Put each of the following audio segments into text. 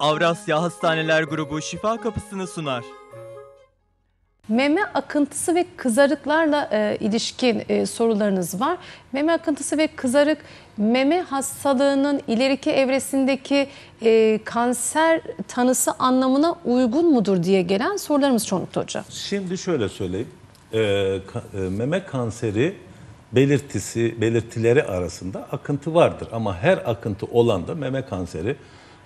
Avrasya Hastaneler Grubu Şifa Kapısı'nı sunar. Meme akıntısı ve kızarıklarla e, ilişkin e, sorularınız var. Meme akıntısı ve kızarık meme hastalığının ileriki evresindeki e, kanser tanısı anlamına uygun mudur diye gelen sorularımız çoğunlukla hocam. Şimdi şöyle söyleyeyim e, ka, e, meme kanseri belirtisi belirtileri arasında akıntı vardır ama her akıntı olan da meme kanseri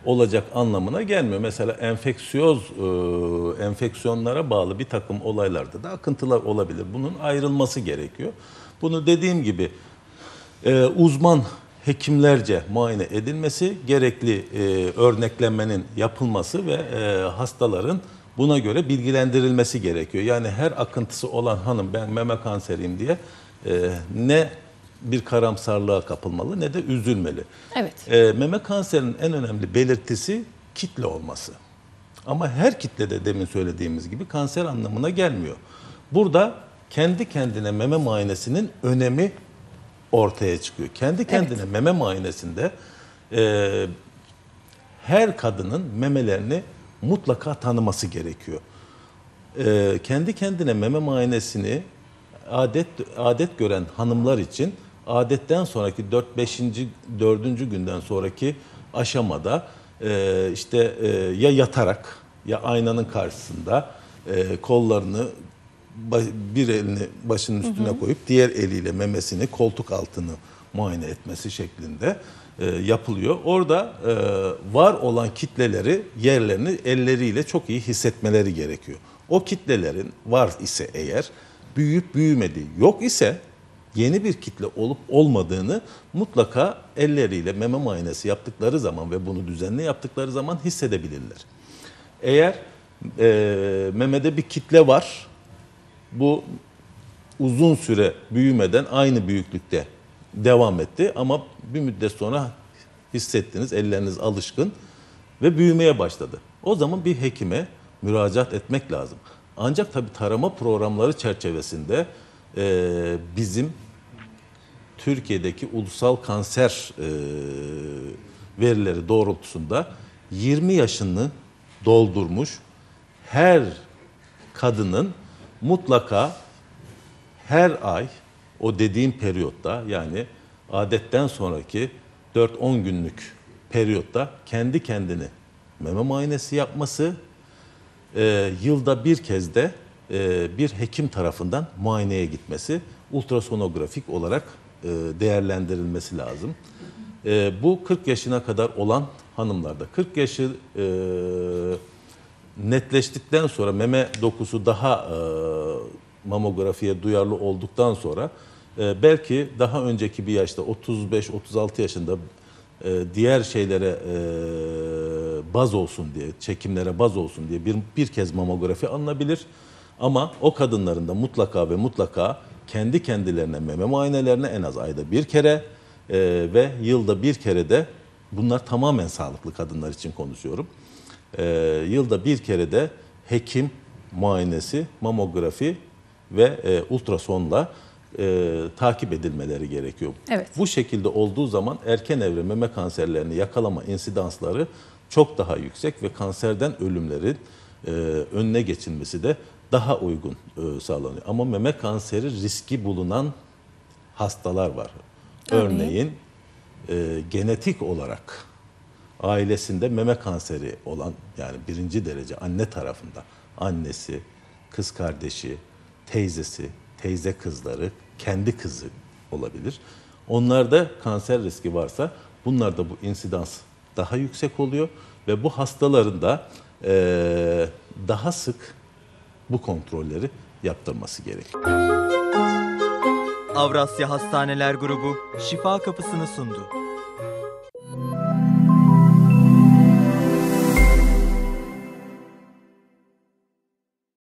olacak anlamına gelmiyor. Mesela enfeksiyoz e, enfeksiyonlara bağlı bir takım olaylarda da akıntılar olabilir. Bunun ayrılması gerekiyor. Bunu dediğim gibi e, uzman hekimlerce muayene edilmesi, gerekli e, örneklenmenin yapılması ve e, hastaların Buna göre bilgilendirilmesi gerekiyor. Yani her akıntısı olan hanım ben meme kanseriyim diye e, ne bir karamsarlığa kapılmalı ne de üzülmeli. Evet. E, meme kanserinin en önemli belirtisi kitle olması. Ama her kitle de demin söylediğimiz gibi kanser anlamına gelmiyor. Burada kendi kendine meme muayenesinin önemi ortaya çıkıyor. Kendi kendine evet. meme muayenesinde e, her kadının memelerini mutlaka tanıması gerekiyor. Ee, kendi kendine meme muayenesini adet adet gören hanımlar için adetten sonraki 4 5. 4. günden sonraki aşamada e, işte e, ya yatarak ya aynanın karşısında e, kollarını bir elini başının üstüne hı hı. koyup diğer eliyle memesini koltuk altını muayene etmesi şeklinde e, yapılıyor. Orada e, var olan kitleleri yerlerini elleriyle çok iyi hissetmeleri gerekiyor. O kitlelerin var ise eğer büyüyüp büyümediği yok ise yeni bir kitle olup olmadığını mutlaka elleriyle meme muayenesi yaptıkları zaman ve bunu düzenli yaptıkları zaman hissedebilirler. Eğer e, memede bir kitle var, bu uzun süre büyümeden aynı büyüklükte devam etti. Ama bir müddet sonra hissettiniz, elleriniz alışkın ve büyümeye başladı. O zaman bir hekime müracaat etmek lazım. Ancak tabi tarama programları çerçevesinde e, bizim Türkiye'deki ulusal kanser e, verileri doğrultusunda 20 yaşını doldurmuş her kadının mutlaka her ay o dediğim periyotta yani adetten sonraki 4-10 günlük periyotta kendi kendini meme muayenesi yapması, e, yılda bir kez de e, bir hekim tarafından muayeneye gitmesi ultrasonografik olarak e, değerlendirilmesi lazım. E, bu 40 yaşına kadar olan hanımlarda 40 yaşı e, netleştikten sonra meme dokusu daha e, mamografiye duyarlı olduktan sonra e, belki daha önceki bir yaşta 35-36 yaşında e, diğer şeylere e, baz olsun diye, çekimlere baz olsun diye bir, bir kez mamografi alınabilir. Ama o kadınların da mutlaka ve mutlaka kendi kendilerine meme muayenelerine en az ayda bir kere e, ve yılda bir kere de bunlar tamamen sağlıklı kadınlar için konuşuyorum. E, yılda bir kere de hekim muayenesi, mamografi ve e, ultrasonla e, takip edilmeleri gerekiyor. Evet. Bu şekilde olduğu zaman erken evre meme kanserlerini yakalama insidansları çok daha yüksek ve kanserden ölümlerin e, önüne geçilmesi de daha uygun e, sağlanıyor. Ama meme kanseri riski bulunan hastalar var. Örneğin, Örneğin e, genetik olarak ailesinde meme kanseri olan yani birinci derece anne tarafında annesi, kız kardeşi, teyzesi, teyze kızları kendi kızı olabilir. Onlarda kanser riski varsa bunlarda bu insidans daha yüksek oluyor ve bu hastaların da e, daha sık bu kontrolleri yaptırması gerekiyor. Avrasya Hastaneler Grubu Şifa Kapısını sundu.